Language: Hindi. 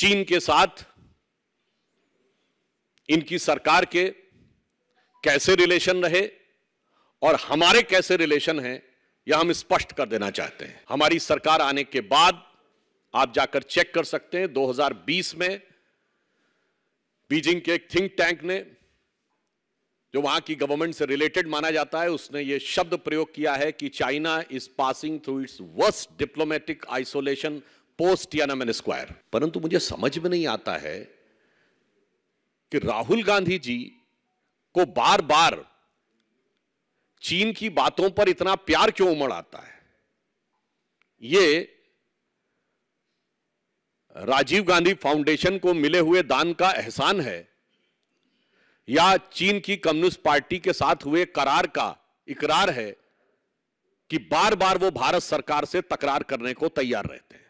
चीन के साथ इनकी सरकार के कैसे रिलेशन रहे और हमारे कैसे रिलेशन हैं यह हम स्पष्ट कर देना चाहते हैं हमारी सरकार आने के बाद आप जाकर चेक कर सकते हैं 2020 में बीजिंग के एक थिंक टैंक ने जो वहां की गवर्नमेंट से रिलेटेड माना जाता है उसने यह शब्द प्रयोग किया है कि China is passing through its worst diplomatic isolation post Tiananmen square परंतु मुझे समझ में नहीं आता है कि राहुल गांधी जी को बार बार चीन की बातों पर इतना प्यार क्यों उमड़ आता है ये राजीव गांधी फाउंडेशन को मिले हुए दान का एहसान है या चीन की कम्युनिस्ट पार्टी के साथ हुए करार का इकरार है कि बार बार वो भारत सरकार से तकरार करने को तैयार रहते हैं